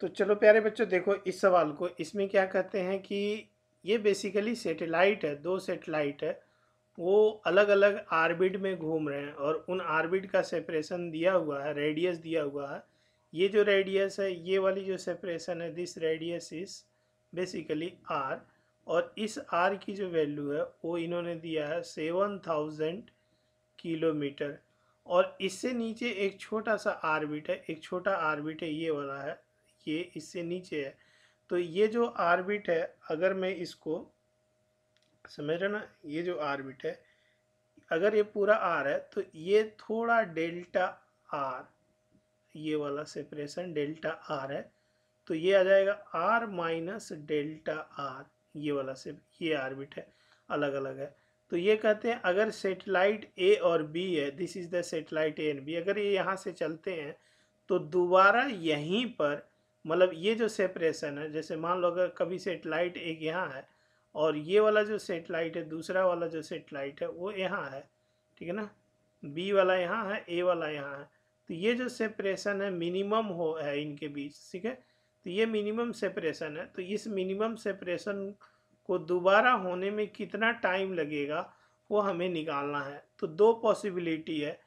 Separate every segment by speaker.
Speaker 1: तो चलो प्यारे बच्चों देखो इस सवाल को इसमें क्या कहते हैं कि ये बेसिकली सेटेलाइट है दो सेटेलाइट है वो अलग अलग आर्बिट में घूम रहे हैं और उन आर्बिट का सेपरेशन दिया हुआ है रेडियस दिया हुआ है ये जो रेडियस है ये वाली जो सेपरेशन है this radius is basically R और इस आर की जो वैल्यू है वो इन्होंने दिया है सेवन थाउजेंड किलोमीटर और इससे नीचे एक छोटा सा आर्बिट है एक छोटा आर्बिट है ये वाला है ये इससे नीचे है तो ये जो आर्बिट है अगर मैं इसको समझ रहे ना ये जो आर्बिट है अगर ये पूरा आर है तो ये थोड़ा डेल्टा आर ये वाला सेपरेशन डेल्टा आर है तो ये आ जाएगा आर माइनस डेल्टा आर ये वाला से ये आर्बिट है अलग अलग है तो ये कहते हैं अगर सेटेलाइट ए और बी है this is the satellite A and B अगर ये यहाँ से चलते हैं तो दोबारा यहीं पर मतलब ये जो सेपरेशन है जैसे मान लो अगर कभी सेटेलाइट एक यहाँ है और ये वाला जो सेटेलाइट है दूसरा वाला जो सेटेलाइट है वो यहाँ है ठीक है ना बी वाला यहाँ है ए वाला यहाँ है तो ये जो सेपरेशन है मिनिमम हो है इनके बीच ठीक है तो ये मिनिमम सेपरेशन है तो इस मिनिमम सेपरेशन को दोबारा होने में कितना टाइम लगेगा वो हमें निकालना है तो दो पॉसिबिलिटी है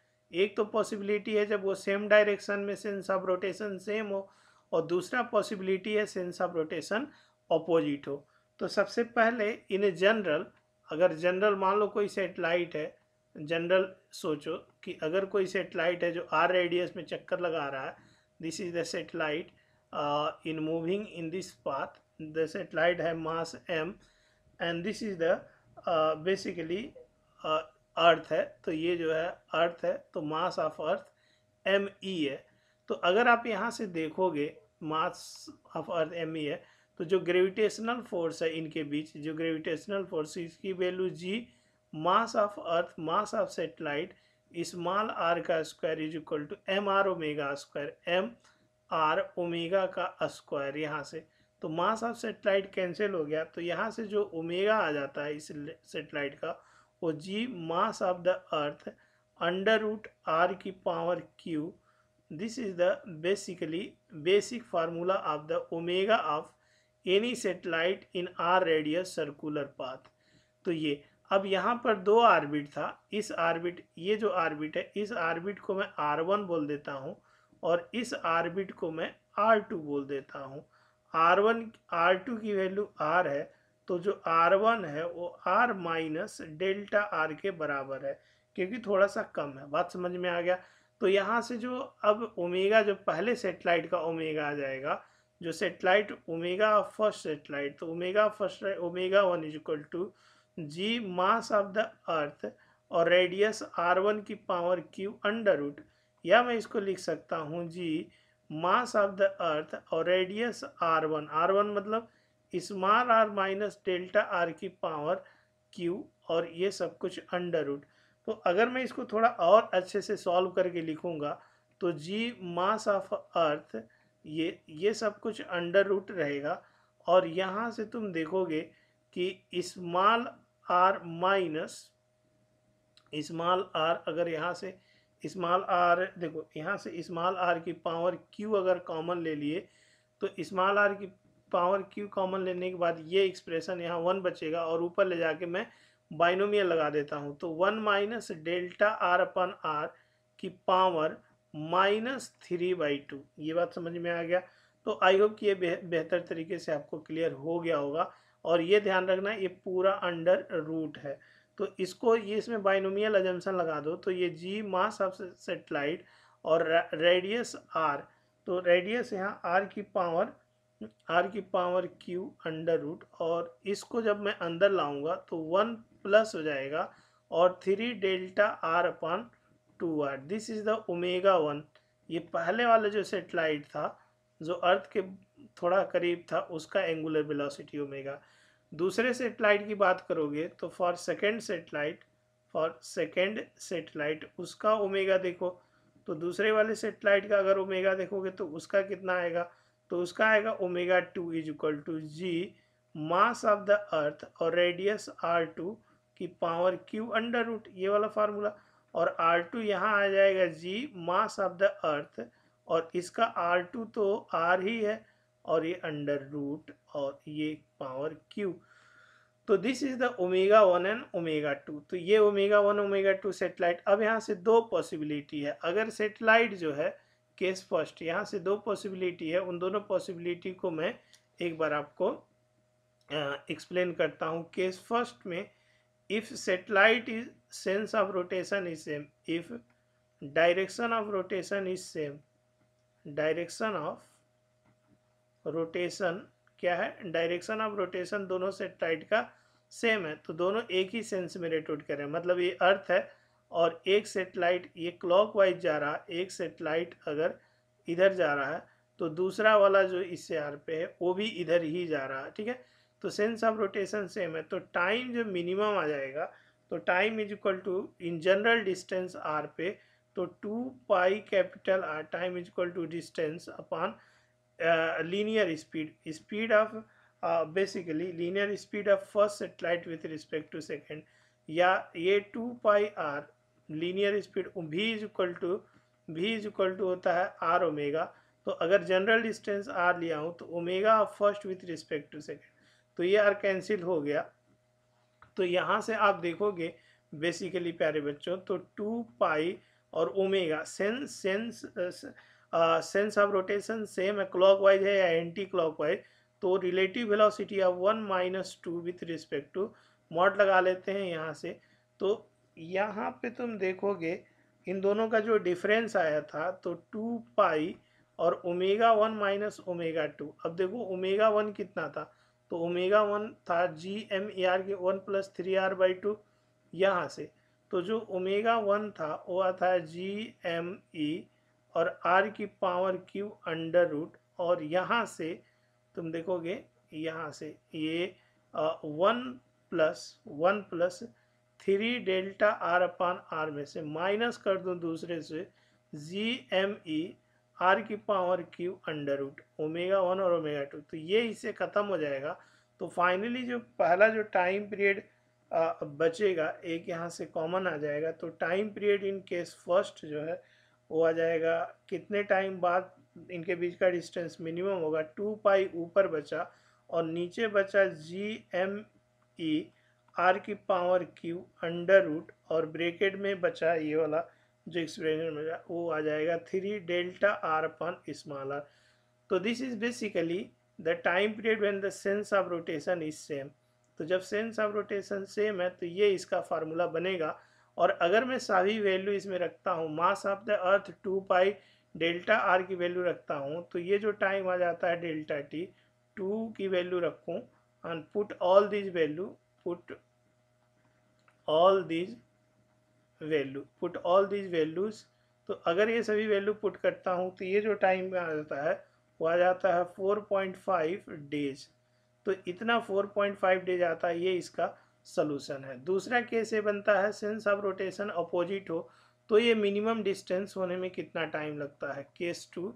Speaker 1: एक तो पॉसिबिलिटी है जब वो सेम डायरेक्शन में सेंस ऑफ रोटेशन सेम हो और दूसरा पॉसिबिलिटी है सेंस ऑफ रोटेशन अपोजिट हो तो सबसे पहले इन जनरल अगर जनरल मान लो कोई सेटेलाइट है जनरल सोचो कि अगर कोई सेटेलाइट है जो आर रेडियस में चक्कर लगा रहा है this is the satellite in moving in this path the satellite है mass M and this is the basically earth है तो ये जो है अर्थ है तो मास ऑफ अर्थ एम ई है तो अगर आप यहाँ से देखोगे मास ऑफ अर्थ एम ई है तो जो ग्रेविटेशनल फोर्स है इनके बीच जो ग्रेविटेशनल फोर्स इसकी value G mass of earth mass of satellite small R का square is equal to M R omega square M R omega का स्क्वायर यहाँ से तो मास ऑफ सेटेलाइट कैंसिल हो गया तो यहाँ से जो ओमेगा आ जाता है इस सेटेलाइट का वो G mass of the earth under root R की power cube this is the basically basic formula of the omega of any satellite in r radius circular path तो ये अब यहाँ पर दो आर्बिट था इस आर्बिट ये जो आर्बिट है इस आर्बिट को मैं R1 बोल देता हूँ और इस आर्बिट को मैं R2 बोल देता हूँ R1 R2 की वैल्यू R है तो जो R1 है वो R माइनस डेल्टा R के बराबर है क्योंकि थोड़ा सा कम है बात समझ में आ गया तो यहाँ से जो अब ओमेगा जो पहले सेटेलाइट का ओमेगा आ जाएगा जो सेटेलाइट ओमेगा फर्स्ट सेटेलाइट तो omega first omega one is equal to G mass of the earth और रेडियस आर वन की पावर क्यू अंडर रूट या मैं इसको लिख सकता हूँ जी मास ऑफ द अर्थ और radius R one R one मतलब small R minus delta R की पावर क्यू और ये सब कुछ अंडर रूट तो अगर मैं इसको थोड़ा और अच्छे से सॉल्व करके लिखूँगा तो जी मास ऑफ अर्थ ये ये सब कुछ अंडर रूट रहेगा और यहाँ से तुम देखोगे कि small R minus small R अगर यहाँ से इस्माल आर देखो यहाँ से इस्माल आर की पावर क्यू अगर कॉमन ले लिए तो इस्माल आर की पावर क्यू कॉमन लेने के बाद ये एक्सप्रेशन यहाँ वन बचेगा और ऊपर ले जाके मैं बाइनोमियल लगा देता हूँ तो one minus delta R upon R की power minus three by two ये बात समझ में आ गया तो आई होप कि ये बेहतर तरीके से आपको क्लियर हो गया होगा और ये ध्यान रखना ये पूरा अंडर रूट है तो इसको ये इसमें बाइनोमियल एजम्सन लगा दो तो ये जी मास ऑफ सेटेलाइट और रेडियस आर तो रेडियस यहाँ आर की पावर आर की पावर क्यू अंडर रूट और इसको जब मैं अंदर लाऊंगा तो वन प्लस हो जाएगा और three delta R upon two R this is the omega one ये पहले वाला जो सेटेलाइट था जो अर्थ के थोड़ा करीब था उसका एंगुलर वेलोसिटी ओमेगा दूसरे सेटेलाइट की बात करोगे तो for second satellite for second satellite उसका ओमेगा देखो तो दूसरे वाले सेटेलाइट का अगर ओमेगा देखोगे तो उसका कितना आएगा तो उसका आएगा omega two is equal to G mass of the earth और रेडियस आर टू कि पावर क्यू अंडर रूट ये वाला फार्मूला और आर टू यहाँ आ जाएगा जी मास ऑफ द अर्थ और इसका आर टू तो आर ही है और ये अंडर रूट और ये पावर क्यू तो this is the omega one and omega two तो ये omega one omega two satellite अब यहाँ से दो पॉसिबिलिटी है अगर सेटेलाइट जो है केस फर्स्ट यहाँ से दो पॉसिबिलिटी है उन दोनों पॉसिबिलिटी को मैं एक बार आपको एक्सप्लेन करता हूँ केस फर्स्ट में if satellite is sense of rotation is same if direction of rotation is same direction of rotation क्या है डायरेक्शन ऑफ रोटेशन दोनों सेटेलाइट का सेम है तो दोनों एक ही सेंस में रोटेट कर रहे हैं मतलब ये अर्थ है और एक सेटेलाइट ये क्लॉकवाइज जा रहा है एक सेटेलाइट अगर इधर जा रहा है तो दूसरा वाला जो इस आर पे है वो भी इधर ही जा रहा है ठीक है तो सेंस ऑफ रोटेशन सेम है तो टाइम जो मिनिमम आ जाएगा तो time is equal to in general distance R पे तो two pi capital R time is equal to distance upon linear speed speed of basically linear speed of first satellite with respect to second या ये two pi R linear speed V is equal to V is equal to होता है are omega तो अगर general distance are लिया हूँ तो omega of first with respect to second तो ये आर कैंसिल हो गया तो यहाँ से आप देखोगे बेसिकली प्यारे बच्चों तो टू पाई और omega sense sense sense of rotation same है क्लॉक वाइज है या एंटी क्लॉक वाइज तो relative velocity of one minus two with respect to mod लगा लेते हैं यहाँ से तो यहाँ पे तुम देखोगे इन दोनों का जो डिफरेंस आया था तो टू पाई और omega one minus omega two अब देखो ओमेगा वन कितना था तो ओमेगा वन था जी एम ए आर के one plus three R by two यहाँ से तो जो ओमेगा वन था वो था जी एम ई और आर की पावर क्यू अंडर रूट और यहाँ से तुम देखोगे यहाँ से ये one plus one plus three delta R upon R में से माइनस कर दूँ दूसरे से जी एम ई आर की power cube under root omega one और ओमेगा टू तो ये इससे ख़त्म हो जाएगा तो फाइनली जो पहला जो टाइम पीरियड बचेगा एक यहाँ से कॉमन आ जाएगा तो time period in case first जो है वो आ जाएगा कितने टाइम बाद इनके बीच का डिस्टेंस मिनिमम होगा टू पाई ऊपर बचा और नीचे बचा जी एम ई आर की पावर क्यू अंडर रूट और ब्रेकेट में बचा ये वाला जो एक्सप्रेशन में वो आ जाएगा three delta R upon small R तो this is basically the time period when the sense of rotation is same तो जब सेंस ऑफ रोटेशन सेम है तो ये इसका फार्मूला बनेगा और अगर मैं सारी वैल्यू इसमें रखता हूँ mass of the earth two pi delta R की वैल्यू रखता हूँ तो ये जो टाइम आ जाता है डेल्टा टी टू की वैल्यू रखूँ and put all these value put all these value put all these values तो अगर ये सभी वैल्यू पुट करता हूँ तो ये जो टाइम आ जाता है वो आ जाता है 4.5 डेज तो इतना 4.5 डेज आता है ये इसका सलूशन है दूसरा केस ये बनता है सेंस ऑफ रोटेशन अपोजिट हो तो ये मिनिमम डिस्टेंस होने में कितना टाइम लगता है case two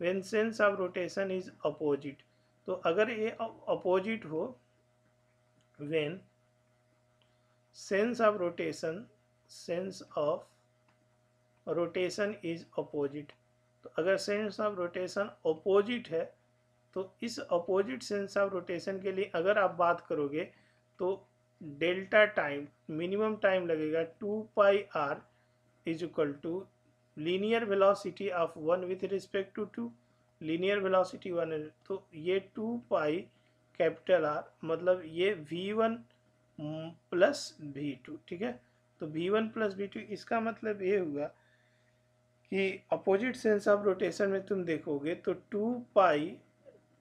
Speaker 1: when sense of rotation is opposite तो अगर ये अपोजिट हो when sense of rotation sense of rotation is opposite तो अगर सेंस ऑफ रोटेशन अपोजिट है तो इस अपोजिट सेंस ऑफ रोटेशन के लिए अगर आप बात करोगे तो डेल्टा टाइम मिनिमम टाइम लगेगा two pi R is equal to linear velocity of one with respect to two linear velocity one तो ये टू पाई कैपिटल आर मतलब ये V one plus V two ठीक है तो B one plus B two इसका मतलब ये हुआ कि अपोजिट सेंस ऑफ रोटेशन में तुम देखोगे तो two pi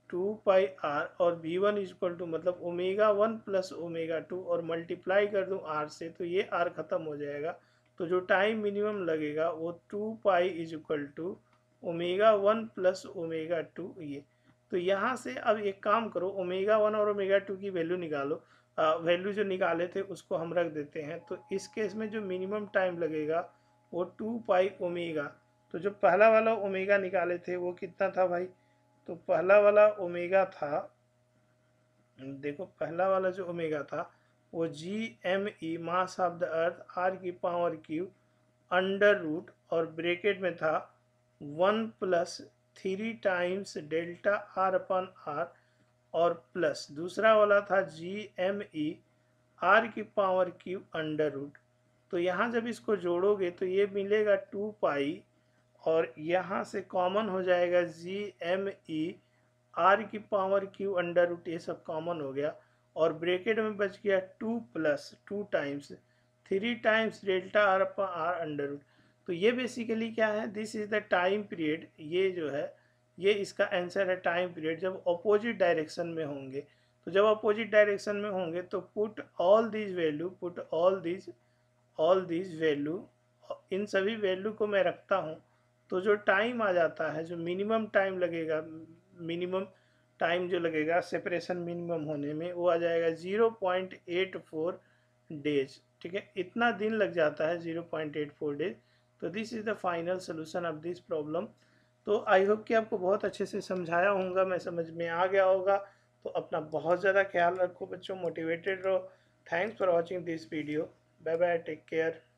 Speaker 1: two pi R और B one is equal to मतलब omega one plus omega two और मल्टीप्लाई कर दूँ आर से तो ये आर ख़त्म हो जाएगा तो जो टाइम मिनिमम लगेगा वो two pi is equal to omega one plus omega two ये तो यहाँ से अब एक काम करो ओमेगा वन और ओमेगा टू की वैल्यू निकालो वैल्यू जो निकाले थे उसको हम रख देते हैं तो इस केस में जो मिनिमम टाइम लगेगा वो टू पाई ओमेगा तो जो पहला वाला ओमेगा निकाले थे वो कितना था भाई तो पहला वाला ओमेगा था देखो पहला वाला जो ओमेगा था वो G M E mass of the earth R की पावर क्यू अंडर रूट और ब्रेकेट में था one plus three times delta R upon R और प्लस दूसरा वाला था जी एम ई आर की पावर क्यू अंडर रूट तो यहाँ जब इसको जोड़ोगे तो ये मिलेगा टू पाई और यहाँ से कॉमन हो जाएगा जी एम ई आर की पावर क्यू अंडर रूट ये सब कॉमन हो गया और ब्रेकेट में बच गया two plus two times three times delta R upon R under root तो ये बेसिकली क्या है this is the time period ये जो है ये इसका आंसर है टाइम पीरियड जब अपोजिट डायरेक्शन में होंगे तो जब अपोजिट डायरेक्शन में होंगे तो put all these value put all these all these value in सभी वैल्यू को मैं रखता हूँ तो जो टाइम आ जाता है जो मिनिमम टाइम लगेगा मिनिमम टाइम जो लगेगा सेपरेशन मिनिमम होने में वो आ जाएगा zero point eight four days ठीक है इतना दिन लग जाता है zero point eight four days तो this is the final solution of this problem तो आई होप कि आपको बहुत अच्छे से समझाया होगा मैं समझ में आ गया होगा तो अपना बहुत ज़्यादा ख्याल रखो बच्चों मोटिवेटेड रहो thanks for watching this video bye bye take care